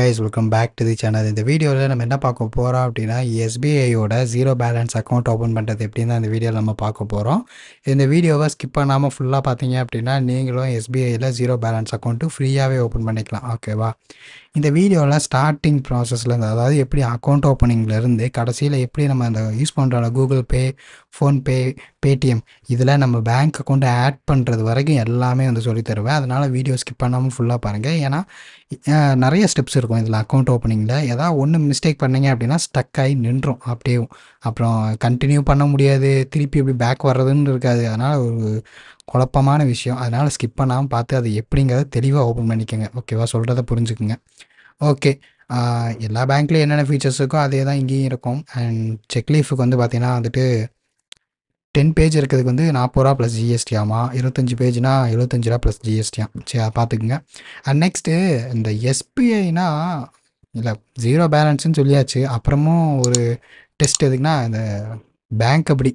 guys welcome back to the channel இந்த வீடியோவில் நம்ம என்ன பார்க்க போகிறோம் அப்படின்னா எஸ்பிஐயோட ஜீரோ பேலன்ஸ் அக்கௌண்ட் ஓப்பன் பண்ணுறது எப்படின்னு அந்த வீடியோவில் நம்ம பார்க்க போகிறோம் இந்த வீடியோவை ஸ்கிப் பண்ணாமல் ஃபுல்லாக பார்த்தீங்க அப்படின்னா நீங்களும் எஸ்பிஐயில் ஜீரோ பேலன்ஸ் அக்கௌண்ட்டு ஃப்ரீயாகவே ஓப்பன் பண்ணிக்கலாம் ஓகேவா இந்த வீடியோவில் ஸ்டார்டிங் ப்ராசஸில் இருந்து அதாவது எப்படி அக்கௌண்ட் ஓப்பனிங்லேருந்து கடைசியில் எப்படி நம்ம அந்த யூஸ் பண்ணுறோம் கூகுள் பே ஃபோன்பே பேடிஎம் இதில் நம்ம பேங்க் அக்கௌண்ட்டை ஆட் பண்ணுறது வரைக்கும் எல்லாமே வந்து சொல்லி தருவேன் அதனால் வீடியோ ஸ்கிப் பண்ணாமல் ஃபுல்லாக பாருங்கள் ஏன்னா நிறைய ஸ்டெப்ஸ் இருக்கும் இதில் அக்கௌண்ட் ஓப்பனிங்கில் ஏதாவது ஒன்று மிஸ்டேக் பண்ணிங்க அப்படின்னா ஸ்டக் ஆகி நின்றோம் அப்படியே அப்புறம் கண்டினியூ பண்ண முடியாது திருப்பி எப்படி பேக் வர்றதுன்னு இருக்காது அதனால் ஒரு குழப்பமான விஷயம் அதனால் ஸ்கிப் பண்ணாமல் பார்த்து அது எப்படிங்கிறத தெளிவாக ஓப்பன் பண்ணிக்கோங்க ஓகேவா சொல்கிறத புரிஞ்சுக்குங்க ஓகே எல்லா பேங்க்லேயும் என்னென்ன ஃபீச்சர்ஸ் இருக்கோ அதே தான் இங்கேயும் இருக்கும் அண்ட் செக் லீஃபுக்கு வந்து பார்த்திங்கன்னா வந்துட்டு டென் பேஜ் இருக்கிறதுக்கு வந்து நாற்பது ரூபா ப்ளஸ் ஜிஎஸ்டி ஆமாம் இருபத்தஞ்சி பேஜ்னா எழுபத்தஞ்சி ரூபா ப்ளஸ் ஜிஎஸ்டியாம் சரி அதை பார்த்துக்குங்க அண்ட் நெக்ஸ்ட்டு இந்த எஸ்பிஐனா இல்லை ஜீரோ பேலன்ஸ்னு சொல்லியாச்சு அப்புறமும் ஒரு டெஸ்ட் எதுக்குன்னா இந்த பேங்க் அப்படி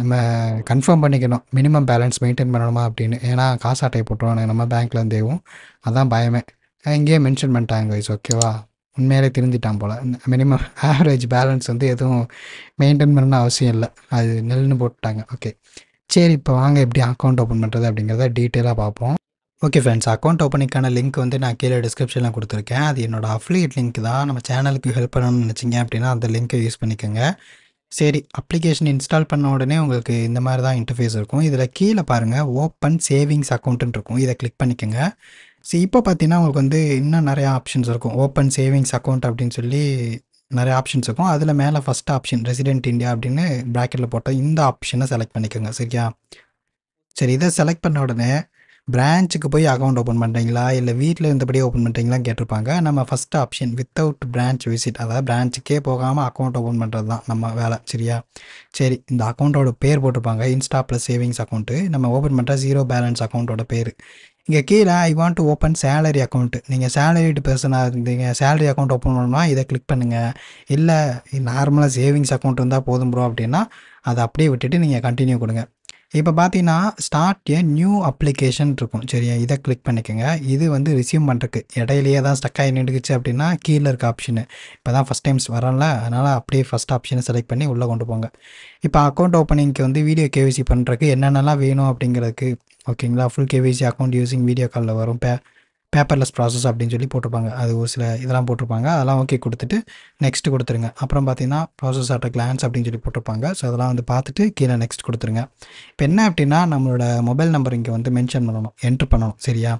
நம்ம கன்ஃபார்ம் பண்ணிக்கணும் மினிமம் பேலன்ஸ் மெயின்டைன் பண்ணணுமா அப்படின்னு ஏன்னா காசு அட்டையை போட்டுருவானு நம்ம பேங்க்லேருந்தேவும் அதான் பயமே இங்கேயே மென்ஷன் பண்ணிட்டாங்க வைஸ் ஓகேவா உண்மையிலே திருந்திட்டான் போல் மினிமம் ஆவரேஜ் பேலன்ஸ் வந்து எதுவும் மெயின்டைன் பண்ணணும் அவசியம் இல்லை அது நெல்னு போட்டுட்டாங்க ஓகே சரி இப்போ வாங்க எப்படி அக்கௌண்ட் ஓப்பன் பண்ணுறது அப்படிங்கிறத டீட்டெயிலாக பார்ப்போம் ஓகே ஃப்ரெண்ட்ஸ் அக்கௌண்ட் ஓப்பனிங்கான லிங்க் வந்து நான் கீழே டிஸ்கிரிப்ஷனில் கொடுத்துருக்கேன் அது என்னோடய அஃப்லியேட் லிங்க் தான் நம்ம சேனலுக்கு ஹெல்ப் பண்ணணும்னு நினச்சிங்க அப்படின்னா அந்த லிங்க்கை யூஸ் பண்ணிக்கோங்க சரி அப்ளிகேஷன் இன்ஸ்டால் பண்ண உடனே உங்களுக்கு இந்த மாதிரி தான் இன்டர்ஃபேஸ் இருக்கும் இதில் கீழே பாருங்கள் ஓப்பன் சேவிங்ஸ் அக்கௌண்ட்டுன்னு இருக்கும் இதை கிளிக் பண்ணிக்கோங்க ஸோ இப்போ பார்த்தீங்கன்னா உங்களுக்கு வந்து இன்னும் நிறையா ஆப்ஷன்ஸ் இருக்கும் ஓப்பன் சேவிங்ஸ் அக்கௌண்ட் அப்படின்னு சொல்லி நிறைய ஆப்ஷன்ஸ் இருக்கும் அதில் மேலே ஃபஸ்ட் ஆப்ஷன் ரெசிடென்ட் இந்தியா அப்படின்னு ப்ராக்கெட்டில் போட்டால் இந்த ஆப்ஷனை செலக்ட் பண்ணிக்கோங்க சரியா சரி இதை செலக்ட் பண்ண உடனே பிரான்ச்சுக்கு போய் அக்கௌண்ட் ஓப்பன் பண்ணுறீங்களா இல்லை வீட்டில் இருந்தபடியே ஓப்பன் பண்ணுறீங்களான்னு கேட்டிருப்பாங்க நம்ம first option without branch visit அதாவது பிரான்ச்சுக்கே போகாமல் அக்கௌண்ட் ஓப்பன் பண்ணுறது தான் நம்ம வேலை சரியா சரி இந்த அக்கௌண்ட்டோட பேர் போட்டிருப்பாங்க இன்ஸ்டா ப்ளஸ் சேவிங்ஸ் அக்கௌண்ட்டு நம்ம ஓப்பன் பண்ணுற ஜீரோ பேலன்ஸ் அக்கௌண்ட்டோட பேர் இங்கே கீழே I want to open salary account நீங்கள் சேலரிடு பர்சனாக இருந்தீங்க சேலரி அக்கௌண்ட் ஓப்பன் பண்ணணும்னா இதை கிளிக் பண்ணுங்கள் இல்லை நார்மலாக சேவிங்ஸ் அக்கௌண்ட் இருந்தால் போதும் ப்ரோ அப்படின்னா அதை அப்படியே விட்டுட்டு நீங்கள் கண்டினியூ கொடுங்க இப்போ பார்த்தீங்கன்னா ஸ்டார்ட் ஏ நியூ அப்ளிகேஷன் இருக்கும் சரியா இதை கிளிக் பண்ணிக்கோங்க இது வந்து ரிசீவ் பண்ணுறக்கு இடையிலேயே தான் ஸ்டக் ஆகி நின்றுக்குச்சு அப்படின்னா கீழே இருக்க ஆப்ஷனு இப்போ தான் ஃபஸ்ட் டைம்ஸ் வரல அதனால் அப்படியே ஃபஸ்ட் ஆப்ஷனை செலக்ட் பண்ணி உள்ளே கொண்டு போங்க இப்போ அக்கௌண்ட் ஓப்பனிங்க்கு வந்து வீடியோ கேவிசி பண்ணுறக்கு என்னென்னலாம் வேணும் அப்படிங்கிறதுக்கு ஓகேங்களா full KYC account using video காலில் வரும் இப்போ பேப்பர்லெஸ் ப்ராசஸ் அப்படின்னு சொல்லி போட்டிருப்பாங்க அது ஒரு சில இதெல்லாம் போட்டிருப்பாங்க அதெல்லாம் ஓகே கொடுத்துட்டு நெக்ஸ்ட் கொடுத்துருங்க அப்புறம் பார்த்தீங்கன்னா ப்ராசஸ் ஆட்ட கிளான்ஸ் அப்படின்னு சொல்லி போட்டிருப்பாங்க ஸோ அதெல்லாம் வந்து பார்த்துட்டு கீழே நெக்ஸ்ட் கொடுத்துருங்க இப்போ என்ன அப்படின்னா நம்மளோட மொபைல் நம்பர் இங்கே வந்து மென்ஷன் பண்ணணும் என்ட்ரு பண்ணணும் சரியா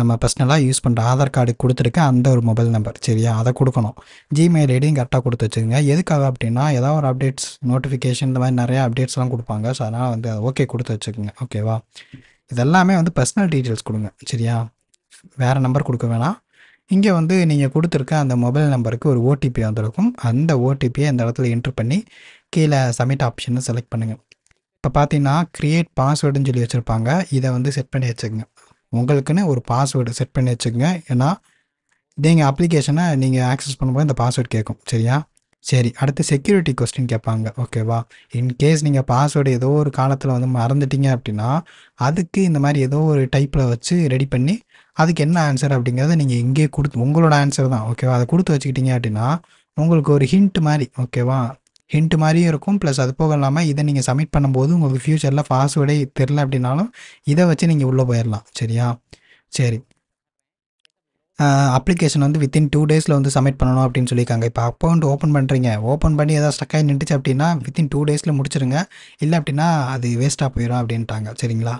நம்ம பர்சனலாக யூஸ் பண்ணுற ஆதார் கார்டு கொடுத்துருக்க அந்த ஒரு மொபைல் நம்பர் சரியா அதை கொடுக்கணும் ஜிமெயில் ஐடியும் கரெக்டாக கொடுத்து வச்சுருங்க எதுக்காக அப்படின்னா ஏதாவது ஒரு அப்டேட்ஸ் நோட்டிஃபிகேஷன் இந்த மாதிரி நிறையா அப்டேட்ஸ்லாம் கொடுப்பாங்க ஸோ அதனால் வந்து ஓகே கொடுத்து வச்சுக்கோங்க ஓகேவா இதெல்லாமே வந்து பர்சனல் டீட்டெயில்ஸ் கொடுங்க சரியா வேறு நம்பர் கொடுக்க வேணாம் இங்கே வந்து நீங்கள் கொடுத்துருக்க அந்த மொபைல் நம்பருக்கு ஒரு ஓடிபி வந்திருக்கும் அந்த ஓடிபியை இந்த இடத்துல என்ட்ரு பண்ணி கீழே சப்மிட் ஆப்ஷனை செலக்ட் பண்ணுங்கள் இப்போ பார்த்தீங்கன்னா க்ரியேட் பாஸ்வேர்டுன்னு சொல்லி வச்சுருப்பாங்க இதை வந்து செட் பண்ணி வச்சுக்கோங்க உங்களுக்குன்னு ஒரு பாஸ்வேர்டு செட் பண்ணி வச்சுக்கோங்க ஏன்னா நீங்கள் அப்ளிகேஷனை நீங்கள் ஆக்சஸ் பண்ணும்போது இந்த பாஸ்வேர்டு கேட்கும் சரியா சரி அடுத்து செக்யூரிட்டி கொஸ்டின் கேட்பாங்க ஓகேவா இன்கேஸ் நீங்கள் பாஸ்வேர்டு ஏதோ ஒரு காலத்தில் வந்து மறந்துட்டீங்க அப்படின்னா அதுக்கு இந்த மாதிரி ஏதோ ஒரு டைப்பில் வச்சு ரெடி பண்ணி அதுக்கு என்ன ஆன்சர் அப்படிங்கிறத நீங்கள் இங்கே கொடுத்து உங்களோட ஆன்சர் தான் ஓகேவா அதை கொடுத்து வச்சுக்கிட்டீங்க அப்படின்னா உங்களுக்கு ஒரு ஹிண்ட் மாதிரி ஓகேவா ஹிண்ட் மாதிரியும் இருக்கும் ப்ளஸ் அது போக இல்லாமல் இதை நீங்கள் சப்மிட் பண்ணும்போது உங்களுக்கு ஃப்யூச்சரில் பாஸ்வேர்டே தெரில அப்படின்னாலும் இதை வச்சு நீங்கள் உள்ளே போயிடலாம் சரியா சரி அப்ளிகேஷன் வந்து வித்தின் டூ டேஸில் வந்து சப்மிட் பண்ணணும் அப்படின்னு சொல்லியிருக்காங்க இப்போ அக்கௌண்ட் ஓப்பன் பண்ணுறீங்க ஓப்பன் பண்ணி எதாவது ஸ்டக்காகி நின்றுச்சு அப்படின்னா வித்தின் டூ டேஸில் முடிச்சிருங்க இல்லை அப்படின்னா அது வேஸ்ட்டாக போயிடும் அப்படின்ட்டாங்க சரிங்களா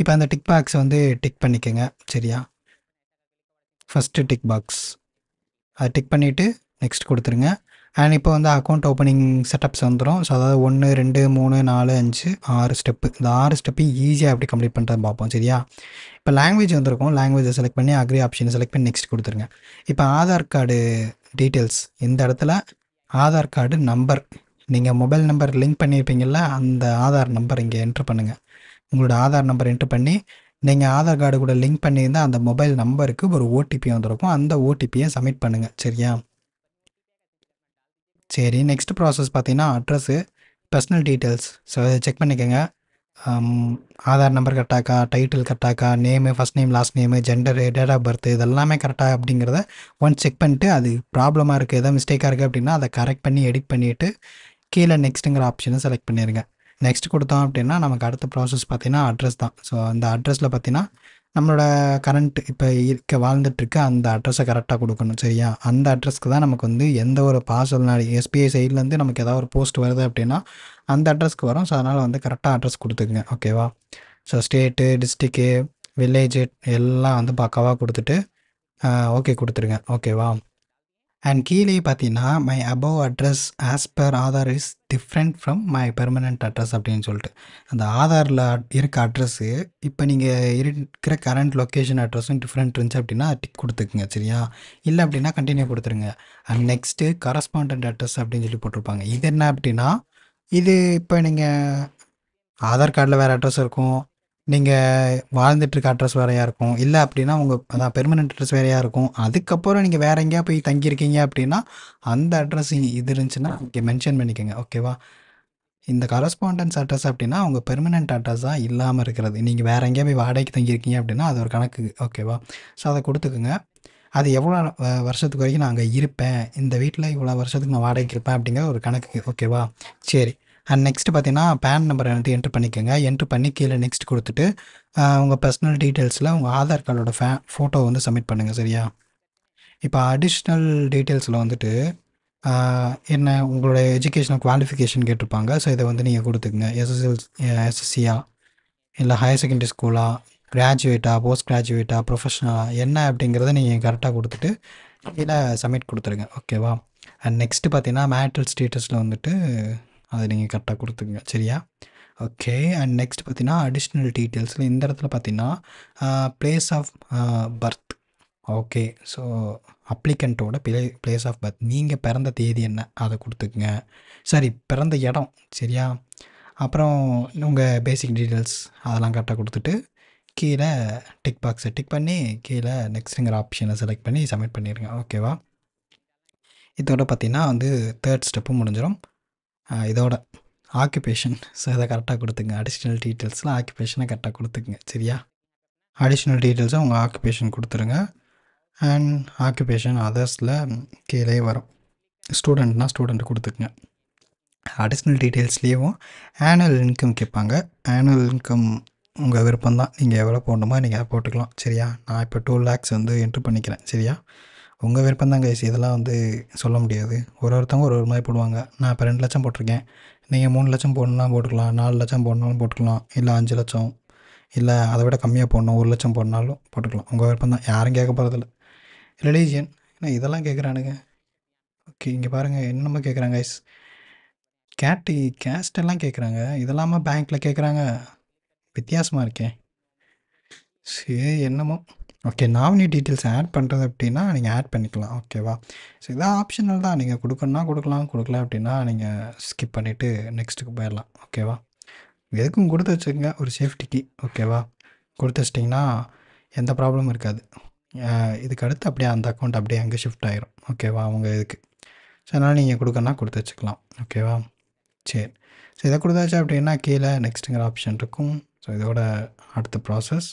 இப்போ அந்த டிக் பாக்ஸ் வந்து டிக் பண்ணிக்கோங்க சரியா ஃபஸ்ட்டு டிக் பாக்ஸ் அது டிக் பண்ணிவிட்டு நெக்ஸ்ட் கொடுத்துருங்க அண்ட் இப்போ வந்து அக்கௌண்ட் ஓப்பனிங் செட்டப்ஸ் வந்துடும் ஸோ அதாவது ஒன்று ரெண்டு மூணு நாலு அஞ்சு ஆறு ஸ்டெப்பு இந்த ஆறு ஸ்டெப்பையும் ஈஸியாக எப்படி கம்ப்ளீட் பண்ணுறது பார்ப்போம் சரியா இப்போ லாங்குவேஜ் வந்திருக்கும் லாங்குவேஜை செலக்ட் பண்ணி அக்ரி ஆப்ஷன் செலக்ட் பண்ணி நெக்ஸ்ட் கொடுத்துருங்க இப்போ ஆதார் கார்டு டீட்டெயில்ஸ் இந்த இடத்துல ஆதார் கார்டு நம்பர் நீங்கள் மொபைல் நம்பர் லிங்க் பண்ணியிருப்பீங்கள்ல அந்த ஆதார் நம்பர் இங்கே என்ட்ரு பண்ணுங்கள் உங்களோட ஆதார் நம்பர் என்ட்ரு பண்ணி நீங்கள் ஆதார் கார்டு கூட லிங்க் பண்ணியிருந்தால் அந்த மொபைல் நம்பருக்கு ஒரு ஓடிபி வந்திருக்கும் அந்த ஓடிபியை சப்மிட் பண்ணுங்கள் சரியா சரி நெக்ஸ்ட் ப்ராசஸ் பார்த்தீங்கன்னா address personal details so check பண்ணிக்கோங்க ஆதார் நம்பர் கரெக்டாக்கா டைட்டில் கரெக்டாக்கா name first name last name gender date of birth இதெல்லாமே கரெக்டாக அப்படிங்கிறத ஒன்ஸ் செக் பண்ணிட்டு அது ப்ராப்ளமாக இருக்குது எதாவது மிஸ்டேக்காக இருக்குது அப்படின்னா அதை கரெக்ட் பண்ணி எடிட் பண்ணிவிட்டு கீழே நெக்ஸ்ட்டுங்கிற ஆப்ஷனை செலக்ட் பண்ணிடுங்க நெக்ஸ்ட் கொடுத்தோம் அப்படின்னா நமக்கு அடுத்த ப்ராசஸ் பார்த்திங்கன்னா அட்ரஸ் தான் ஸோ அந்த அட்ரஸில் பார்த்தீங்கன்னா நம்மளோட கரண்ட் இப்போ இருக்க வாழ்ந்துட்டுருக்கு அந்த அட்ரஸை கரெக்டாக கொடுக்கணும் சரியா அந்த அட்ரஸ்க்கு தான் நமக்கு வந்து எந்த ஒரு பாசல்னாலும் எஸ்பிஐ சைட்லேருந்து நமக்கு ஏதாவது ஒரு போஸ்ட் வருது அப்படின்னா அந்த அட்ரஸ்க்கு வரும் ஸோ அதனால் வந்து கரெக்டாக அட்ரஸ் கொடுத்துக்குங்க ஓகேவா ஸோ ஸ்டேட்டு டிஸ்ட்ரிக்கு வில்லேஜு எல்லாம் வந்து பக்காவாக கொடுத்துட்டு ஓகே கொடுத்துருங்க ஓகேவா அண்ட் கீழே பார்த்தீங்கன்னா my above address as per Aadhaar is different from my permanent address அப்படின்னு சொல்லிட்டு அந்த ஆதாரில் இருக்க அட்ரஸ்ஸு இப்போ நீங்கள் இருக்கிற கரண்ட் லொக்கேஷன் அட்ரஸும் டிஃப்ரெண்ட் இருந்துச்சு அப்படின்னா டிக் கொடுத்துக்குங்க சரியா இல்லை அப்படின்னா கண்டினியூ கொடுத்துருங்க அண்ட் நெக்ஸ்ட்டு கரஸ்பாண்டன்ட் அட்ரஸ் அப்படின்னு சொல்லி போட்டிருப்பாங்க இது என்ன அப்படின்னா இது இப்போ நீங்கள் ஆதார் கார்டில் வேறு அட்ரஸ் இருக்கும் நீங்கள் வாழ்ந்துட்டுருக்க அட்ரஸ் வேறையாக இருக்கும் இல்லை அப்படின்னா உங்கள் அதான் பெர்மனெண்ட் அட்ரஸ் வேறையாக இருக்கும் அதுக்கப்புறம் நீங்கள் வேறு எங்கேயா போய் தங்கியிருக்கீங்க அப்படின்னா அந்த அட்ரஸ் இது இருந்துச்சுன்னா இங்கே மென்ஷன் பண்ணிக்கோங்க ஓகேவா இந்த கரஸ்பாண்டன்ஸ் அட்ரஸ் அப்படின்னா உங்கள் பெர்மனெண்ட் அட்ரஸ் தான் இல்லாமல் இருக்கிறது நீங்கள் வேறு எங்கேயா போய் வாடகைக்கு தங்கியிருக்கீங்க அப்படின்னா அது ஒரு கணக்கு ஓகேவா ஸோ அதை கொடுத்துக்குங்க அது எவ்வளோ வருஷத்துக்கு வரைக்கும் நான் அங்கே இருப்பேன் இந்த வீட்டில் இவ்வளோ வருஷத்துக்கு நான் வாடகைக்கு இருப்பேன் அப்படிங்கிற ஒரு கணக்கு ஓகேவா சரி அண்ட் நெக்ஸ்ட் பார்த்தீங்கன்னா பேன் நம்பர் வந்து என்ட்ரு பண்ணிக்கோங்க என்ட்ரு பண்ணி கீழே நெக்ஸ்ட் கொடுத்துட்டு உங்கள் பர்சனல் டீட்டெயில்ஸில் உங்கள் ஆதார் கார்டோட ஃபே ஃபோட்டோ வந்து சப்மிட் பண்ணுங்கள் சரியா இப்போ அடிஷ்னல் டீட்டெயில்ஸில் வந்துட்டு என்ன உங்களோட எஜுகேஷனல் குவாலிஃபிகேஷன் கேட்டிருப்பாங்க ஸோ இதை வந்து நீங்கள் கொடுத்துக்குங்க எஸ்எஸ்எல் எஸ்எஸ்சியா இல்லை ஹையர் செகண்டரி ஸ்கூலா கிராஜுவேட்டா போஸ்ட் கிராஜுவேட்டா ப்ரொஃபஷனலாக என்ன அப்படிங்கிறத நீங்கள் கரெக்டாக கொடுத்துட்டு கீழே சப்மிட் கொடுத்துருங்க ஓகேவா அண்ட் நெக்ஸ்ட்டு பார்த்தீங்கன்னா மேட்ரல் ஸ்டேட்டஸில் வந்துட்டு அதை நீங்கள் கரெக்டாக கொடுத்துங்க சரியா ஓகே அண்ட் நெக்ஸ்ட் பார்த்தீங்கன்னா அடிஷ்னல் டீட்டெயில்ஸில் இந்த இடத்துல பார்த்தீங்கன்னா place of birth okay so அப்ளிகண்ட்டோட பிளே பிளேஸ் ஆஃப் பர்த் நீங்கள் பிறந்த தேதி என்ன அதை கொடுத்துக்குங்க சரி பிறந்த இடம் சரியா அப்புறம் உங்கள் பேசிக் டீட்டெயில்ஸ் அதெல்லாம் கரெக்டாக கொடுத்துட்டு கீழே டிக் பாக்ஸை டிக் பண்ணி கீழே நெக்ஸ்ட்டுங்கிற ஆப்ஷனை செலக்ட் பண்ணி சப்மிட் பண்ணிடுங்க ஓகேவா இதோட பார்த்தீங்கன்னா வந்து தேர்ட் ஸ்டெப்பும் முடிஞ்சிடும் இதோட ஆக்குபேஷன் ஸோ இதை கரெக்டாக கொடுத்துங்க அடிஷ்னல் டீட்டெயில்ஸ்லாம் ஆக்குபேஷனை கரெக்டாக கொடுத்துங்க சரியா அடிஷ்னல் டீட்டெயில்ஸை உங்கள் ஆக்குபேஷன் கொடுத்துருங்க அண்ட் ஆக்குபேஷன் அதர்ஸில் கீழே வரும் ஸ்டூடெண்ட்னால் ஸ்டூடெண்ட் கொடுத்துக்குங்க அடிஷ்னல் டீட்டெயில்ஸ்லேயும் ஆனுவல் இன்கம் கேட்பாங்க ஆனுவல் இன்கம் உங்கள் விருப்பம் தான் நீங்கள் எவ்வளோ போடணுமோ நீங்கள் போட்டுக்கலாம் சரியா நான் இப்போ டூ லேக்ஸ் வந்து என்ட்ரு பண்ணிக்கிறேன் சரியா உங்கள் விருப்பம் தான் கைஸ் இதெல்லாம் வந்து சொல்ல முடியாது ஒரு ஒருத்தவங்க ஒரு ஒரு மாதிரி போடுவாங்க நான் இப்போ ரெண்டு லட்சம் போட்டிருக்கேன் நீங்கள் மூணு லட்சம் போடணும்லாம் போட்டுக்கலாம் நாலு லட்சம் போடணும்னு போட்டுக்கலாம் இல்லை அஞ்சு லட்சம் இல்லை அதை விட கம்மியாக போடணும் ஒரு லட்சம் போடணாலும் போட்டுக்கலாம் உங்கள் விருப்பம் தான் யாரும் கேட்க போகிறதில்ல ரிலீஜியன் ஏன்னா இதெல்லாம் கேட்குறானுங்க ஓகே இங்கே பாருங்கள் என்னமோ கேட்குறாங்க ஐஸ் கேட்டு கேஸ்ட் எல்லாம் கேட்குறாங்க இதெல்லாமல் பேங்க்கில் கேட்குறாங்க வித்தியாசமாக இருக்கேன் சரி என்னமோ ஓகே நாமினி டீட்டெயில்ஸ் ஆட் பண்ணுறது அப்படின்னா நீங்கள் ஆட் பண்ணிக்கலாம் ஓகேவா ஸோ இதான் ஆப்ஷனல் தான் நீங்கள் கொடுக்கணும்னா கொடுக்கலாம் கொடுக்கல அப்படின்னா நீங்கள் ஸ்கிப் பண்ணிவிட்டு நெக்ஸ்ட்டுக்கு போயிடலாம் ஓகேவா எதுக்கும் கொடுத்து வச்சுக்கோங்க ஒரு சேஃப்டிக்கு ஓகேவா கொடுத்து வச்சிட்டிங்கன்னா எந்த ப்ராப்ளமும் இருக்காது இதுக்கு அடுத்து அப்படியே அந்த அக்கௌண்ட் அப்படியே அங்கே ஷிஃப்ட் ஆகிரும் ஓகேவா அவங்க இதுக்கு ஸோ அதனால் நீங்கள் கொடுக்கணும்னா கொடுத்து வச்சுக்கலாம் ஓகேவா சரி ஸோ இதை கொடுத்தாச்சு அப்படின்னா கீழே நெக்ஸ்ட்டுங்கிற ஆப்ஷன் இருக்கும் ஸோ இதோட அடுத்த ப்ராசஸ்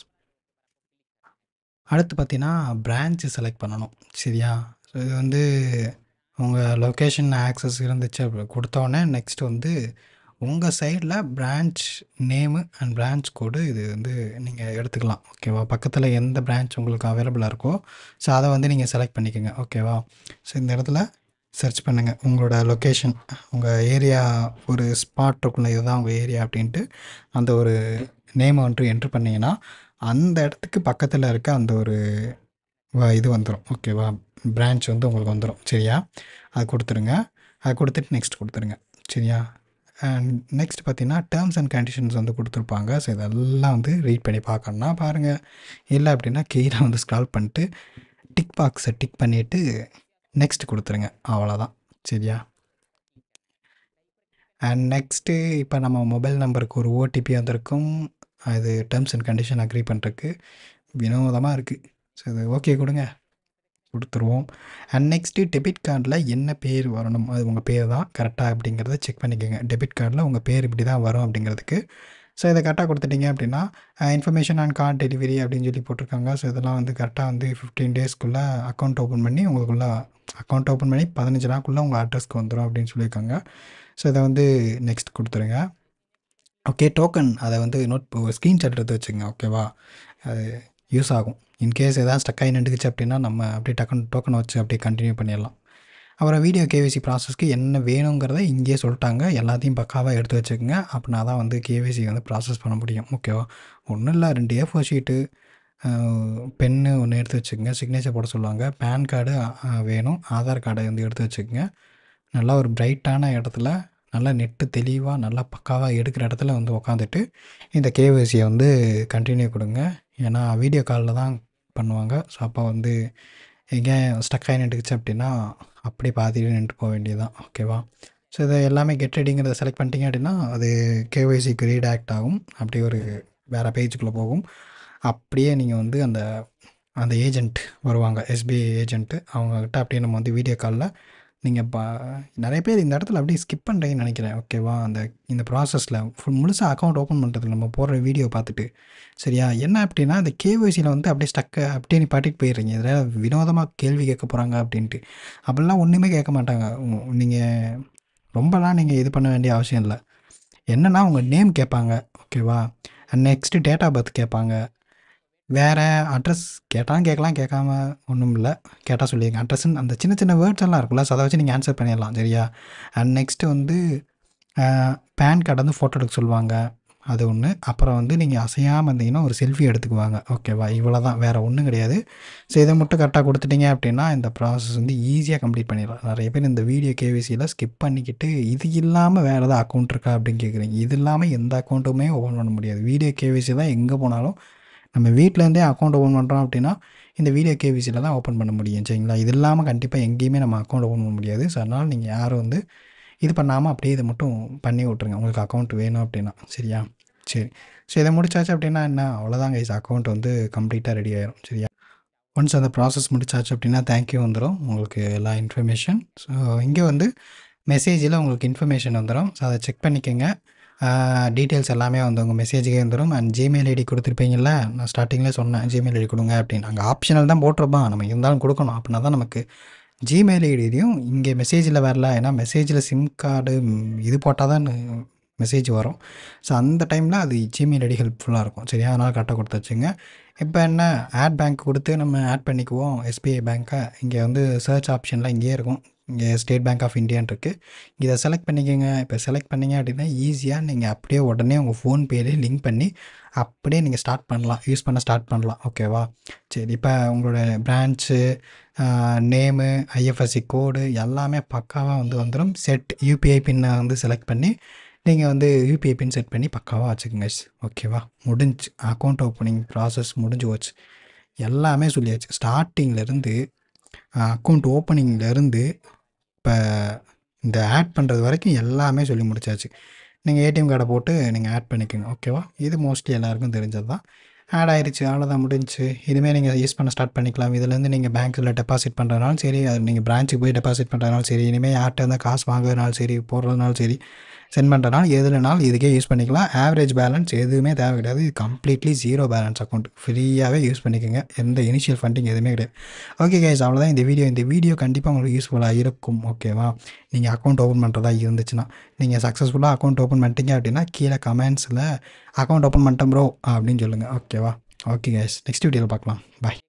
அடுத்து பார்த்தீங்கன்னா பிரான்ச்சு செலக்ட் பண்ணணும் சரியா ஸோ இது வந்து உங்கள் லொக்கேஷன் ஆக்சஸ் இருந்துச்சு அப்படி கொடுத்தோடனே நெக்ஸ்ட் வந்து உங்கள் சைடில் branch name and branch code இது வந்து நீங்கள் எடுத்துக்கலாம் ஓகேவா பக்கத்தில் எந்த பிரான்ச் உங்களுக்கு அவைலபிளாக இருக்கோ ஸோ அதை வந்து நீங்கள் செலக்ட் பண்ணிக்கோங்க ஓகேவா ஸோ இந்த இடத்துல சர்ச் பண்ணுங்கள் உங்களோட லொக்கேஷன் உங்கள் ஏரியா ஒரு ஸ்பாட் இருக்குள்ள இதுதான் உங்கள் ஏரியா அப்படின்ட்டு அந்த ஒரு நேமை வந்துட்டு என்ட்ரு பண்ணிங்கன்னா அந்த இடத்துக்கு பக்கத்தில் இருக்க அந்த ஒரு இது வந்துடும் ஓகேவா பிரான்ச் வந்து உங்களுக்கு வந்துடும் சரியா அது கொடுத்துருங்க அது கொடுத்துட்டு நெக்ஸ்ட் கொடுத்துருங்க சரியா அண்ட் நெக்ஸ்ட் பார்த்தீங்கன்னா டேர்ம்ஸ் அண்ட் கண்டிஷன்ஸ் வந்து கொடுத்துருப்பாங்க ஸோ இதெல்லாம் வந்து ரீட் பண்ணி பார்க்கணுன்னா பாருங்கள் இல்லை அப்படின்னா கீழே வந்து ஸ்க்ரால் பண்ணிட்டு டிக் பாக்ஸை டிக் பண்ணிவிட்டு நெக்ஸ்ட் கொடுத்துருங்க அவ்வளோதான் சரியா அண்ட் நெக்ஸ்ட்டு இப்போ நம்ம மொபைல் நம்பருக்கு ஒரு ஓடிபி வந்திருக்கும் அது டேர்ம்ஸ் அண்ட் கண்டிஷன் அக்ரி பண்ணுறதுக்கு வினோதமாக இருக்குது ஸோ இது ஓகே கொடுங்க கொடுத்துருவோம் அண்ட் நெக்ஸ்ட்டு டெபிட் கார்டில் என்ன பேர் வரணும் அது உங்கள் பேர் தான் கரெக்டாக அப்படிங்கிறத செக் பண்ணிக்கோங்க டெபிட் கார்டில் உங்கள் பேர் இப்படி தான் வரும் அப்படிங்கிறதுக்கு ஸோ இதை கரெக்டாக கொடுத்துட்டீங்க அப்படின்னா இன்ஃபர்மேஷன் அண்ட் கார்டு டெலிவரி அப்படின்னு சொல்லி போட்டிருக்காங்க ஸோ இதெல்லாம் வந்து கரெக்டாக வந்து ஃபிஃப்டீன் டேஸ்க்குள்ளே அக்கௌண்ட் ஓப்பன் பண்ணி உங்களுக்குள்ளே அக்கௌண்ட் ஓப்பன் பண்ணி பதினஞ்சு நாளுக்குள்ளே உங்கள் அட்ரஸ்க்கு வந்துடும் அப்படின்னு சொல்லியிருக்காங்க ஸோ இதை வந்து நெக்ஸ்ட் கொடுத்துருங்க ஓகே டோக்கன் அதை வந்து நோட் ஸ்க்ரீன்ஷாட் எடுத்து வச்சுக்கோங்க ஓகேவா அது யூஸ் ஆகும் இன்கேஸ் எதாவது ஆகி நின்றுச்சு அப்படின்னா நம்ம அப்படியே டக்கன் டோக்கன் வச்சு அப்படியே கண்டினியூ பண்ணிடலாம் அப்புறம் வீடியோ கேவிசி ப்ராசஸ்க்கு என்ன வேணுங்கிறத இங்கேயே சொல்லிட்டாங்க எல்லாத்தையும் பக்காவாக எடுத்து வச்சுக்கோங்க அப்படின்னா தான் வந்து கேவிசி வந்து ப்ராசஸ் பண்ண முடியும் ஓகேவா ஒன்றும் இல்லை ரெண்டு ஏ ஃபோர் ஷீட்டு பென்னு ஒன்று எடுத்து வச்சுக்கோங்க சிக்னேச்சர் போட சொல்லுவாங்க பேன் கார்டு வேணும் ஆதார் கார்டை வந்து எடுத்து வச்சுக்கோங்க நல்லா ஒரு பிரைட்டான இடத்துல நல்லா நெட்டு தெளிவாக நல்லா பக்காவாக எடுக்கிற இடத்துல வந்து உக்காந்துட்டு இந்த கேஒய்சியை வந்து கண்டினியூ கொடுங்க ஏன்னா வீடியோ காலில் தான் பண்ணுவாங்க ஸோ அப்போ வந்து எங்கே ஸ்டக் ஆகி நின்றுச்சு அப்படின்னா அப்படி பார்த்துட்டு நின்று போக வேண்டியதுதான் ஓகேவா ஸோ இதை எல்லாமே கெட் ரெடிங்கிறத செலக்ட் பண்ணிட்டீங்க அப்படின்னா அது கேஒய்சிக்கு ரீட் ஆக்ட் ஆகும் அப்படி ஒரு வேறு பேஜுக்குள்ளே போகும் அப்படியே நீங்கள் வந்து அந்த அந்த ஏஜென்ட் வருவாங்க எஸ்பிஐ ஏஜென்ட்டு அவங்கக்கிட்ட அப்படியே நம்ம வந்து வீடியோ காலில் நீங்கள் பா நிறைய பேர் இந்த இடத்துல அப்படியே ஸ்கிப் பண்ணுறீங்கன்னு நினைக்கிறேன் ஓகேவா அந்த இந்த ப்ராசஸில் ஃபுல் முழுசாக அக்கௌண்ட் ஓப்பன் பண்ணுறதுக்கு நம்ம போடுற வீடியோ பார்த்துட்டு சரியா என்ன அப்படின்னா அந்த கேஒய்சியில் வந்து அப்படியே ஸ்டக்கு அப்படியே நீ பாட்டிட்டு போயிடுறீங்க இதில் வினோதமாக கேள்வி கேட்க போகிறாங்க அப்படின்ட்டு அப்படிலாம் ஒன்றுமே கேட்க மாட்டாங்க நீங்கள் ரொம்பலாம் நீங்கள் இது பண்ண வேண்டிய அவசியம் இல்லை என்னென்னா உங்கள் நேம் கேட்பாங்க ஓகேவா நெக்ஸ்ட்டு டேட் ஆஃப் பர்த் கேட்பாங்க வேறு அட்ரஸ் கேட்டாலும் கேட்கலாம் கேட்காம ஒன்றும் இல்லை கேட்டால் சொல்லிடுங்க அட்ரஸ்ன்னு அந்த சின்ன சின்ன வேர்ட்ஸ் எல்லாம் இருக்குல்ல ஸோ அதை வச்சு நீங்கள் ஆன்சர் பண்ணிடலாம் சரியா அண்ட் நெக்ஸ்ட்டு வந்து பேன் கார்டு வந்து ஃபோட்டோ எடுக்க சொல்லுவாங்க அது ஒன்று அப்புறம் வந்து நீங்கள் அசையாமல் இருந்தீங்கன்னா ஒரு செல்ஃபி எடுத்துக்குவாங்க ஓகேவா இவ்வளோ தான் வேறு ஒன்றும் கிடையாது ஸோ இதை மட்டும் கரெக்டாக கொடுத்துட்டீங்க அப்படின்னா இந்த ப்ராசஸ் வந்து ஈஸியாக கம்ப்ளீட் பண்ணிடலாம் நிறைய பேர் இந்த வீடியோ கேவிசியில் ஸ்கிப் பண்ணிக்கிட்டு இது இல்லாமல் வேறு ஏதாவது அக்கௌண்ட் இருக்கா அப்படின்னு கேட்குறீங்க இது இல்லாமல் எந்த அக்கௌண்ட்டுமே ஓப்பன் பண்ண முடியாது வீடியோ கேவிசி தான் எங்கே போனாலும் நம்ம வீட்டிலேருந்தே அக்கௌண்ட் ஓப்பன் பண்ணுறோம் அப்படின்னா இந்த வீடியோ கேபிசியில் தான் ஓப்பன் பண்ண முடியும் சரிங்களா இது இல்லாமல் கண்டிப்பாக எங்கேயுமே நம்ம அக்கௌண்ட் ஓப்பன் பண்ண முடியாது ஸோ அதனால் நீங்கள் யாரும் வந்து இது பண்ணாமல் அப்படியே இதை மட்டும் பண்ணி விட்ருங்க உங்களுக்கு அக்கௌண்ட் வேணும் அப்படின்னா சரியா சரி ஸோ இதை முடிச்சாச்சு அப்படின்னா என்ன அவ்வளோதாங்க இஸ் அக்கௌண்ட் வந்து கம்ப்ளீட்டாக ரெடி ஆகிரும் சரியா ஒன்ஸ் அந்த ப்ராசஸ் முடிச்சாச்சு அப்படின்னா தேங்க்யூ வந்துடும் உங்களுக்கு எல்லா இன்ஃபர்மேஷன் ஸோ இங்கே வந்து மெசேஜில் உங்களுக்கு இன்ஃபர்மேஷன் வந்துடும் ஸோ அதை செக் பண்ணிக்கோங்க டீட்டெயில்ஸ் எல்லாமே வந்து உங்கள் மெசேஜுக்கே வந்துடும் அண்ட் ஜிமெயில் ஐடி கொடுத்துருப்பீங்கள நான் ஸ்டார்டிங்கில் சொன்னேன் ஜிமெயில் ஐடி கொடுங்க அப்படின்னு நாங்கள் ஆப்ஷனல் தான் போட்டிருப்போம் நம்ம இருந்தாலும் கொடுக்கணும் அப்படின்னா தான் நமக்கு ஜிமெயில் ஐடியும் இங்கே மெசேஜில் வரல ஏன்னா மெசேஜில் சிம் கார்டு இது போட்டால் தான் மெசேஜ் வரும் ஸோ அந்த டைமில் அது ஜிமெயில் ஐடி ஹெல்ப்ஃபுல்லாக இருக்கும் சரியா அதனால் கரெக்டாக கொடுத்து வச்சுங்க இப்போ என்ன ஆட் பேங்க் கொடுத்து நம்ம ஆட் பண்ணிக்குவோம் எஸ்பிஐ பேங்க்கை இங்கே வந்து சர்ச் ஆப்ஷன்லாம் இங்கேயே இருக்கும் இங்கே ஸ்டேட் பேங்க் ஆஃப் இந்தியான்னு இருக்குது இதை செலக்ட் பண்ணிக்கோங்க இப்போ செலக்ட் பண்ணிங்க அப்படின்னா ஈஸியாக நீங்கள் அப்படியே உடனே உங்கள் ஃபோன்பேலேயே லிங்க் பண்ணி அப்படியே நீங்கள் ஸ்டார்ட் பண்ணலாம் யூஸ் பண்ண ஸ்டார்ட் பண்ணலாம் ஓகேவா சரி இப்போ உங்களோட பிரான்ச்சு நேமு ஐஎஃப்எஸ்சி கோடு எல்லாமே பக்காவாக வந்து வந்துடும் செட் யூபிஐ பின்னை வந்து செலக்ட் பண்ணி நீங்கள் வந்து யூபிஐ பின் செட் பண்ணி பக்காவாக வச்சுக்கோங்க ஓகேவா முடிஞ்சு அக்கௌண்ட் ஓப்பனிங் ப்ராசஸ் முடிஞ்சு போச்சு எல்லாமே சொல்லியாச்சு ஸ்டார்டிங்கிலேருந்து அக்கௌண்ட் ஓப்பனிங்லேருந்து இப்போ இந்த ஆட் பண்ணுறது வரைக்கும் எல்லாமே சொல்லி முடிச்சாச்சு நீங்கள் ஏடிஎம் கார்டை போட்டு நீங்கள் ஆட் பண்ணிக்கோங்க ஓகேவா இது மோஸ்ட்லி எல்லாருக்கும் தெரிஞ்சது தான் ஆட் ஆகிடுச்சு அவ்வளோதான் முடிஞ்சு இதுவுமே நீங்கள் யூஸ் பண்ண ஸ்டார்ட் பண்ணிக்கலாம் இதுலேருந்து நீங்கள் பேங்க்கில் டெபாசிட் பண்ணுறதுனாலும் சரி அது நீங்கள் பிரான்ச்சுக்கு போய் டெபாசிட் பண்ணுறதுனாலும் சரி இனிமேல் யார்கிட்ட இருந்தால் காசு வாங்குறதுனாலும் சரி போடுறதுனாலும் சரி சென்ட் பண்ணுறனால எதுலனாலும் இதுக்கே யூஸ் பண்ணிக்கலாம் ஆவரேஜ் பேலன்ஸ் எதுவுமே தேவை கிடையாது இது கம்ப்ளீட்லி ஜீரோ பேலன்ஸ் அக்கௌண்ட் ஃப்ரீயாகவே யூஸ் பண்ணிக்கோங்க எந்த இனிஷியல் ஃபண்டிங் எதுவுமே கிடையாது ஓகே கைஸ் அவ்வளோதான் இந்த வீடியோ இந்த வீடியோ கண்டிப்பாக உங்களுக்கு யூஸ்ஃபுல்லாக இருக்கும் ஓகேவா நீங்கள் அக்கௌண்ட் ஓப்பன் பண்ணுறதா இருந்துச்சுன்னா நீங்கள் சக்ஸஸ்ஃபுல்லாக அக்கௌண்ட் ஓப்பன் பண்ணிட்டீங்க அப்படின்னா கீழே கமெண்ட்ஸில் அக்கௌண்ட் ஓப்பன் பண்ணிட்டோம் ப்ரோ அப்படின்னு சொல்லுங்கள் ஓகேவா ஓகே கைஸ் நெக்ஸ்ட் வீடியோவில் பார்க்கலாம் பாய்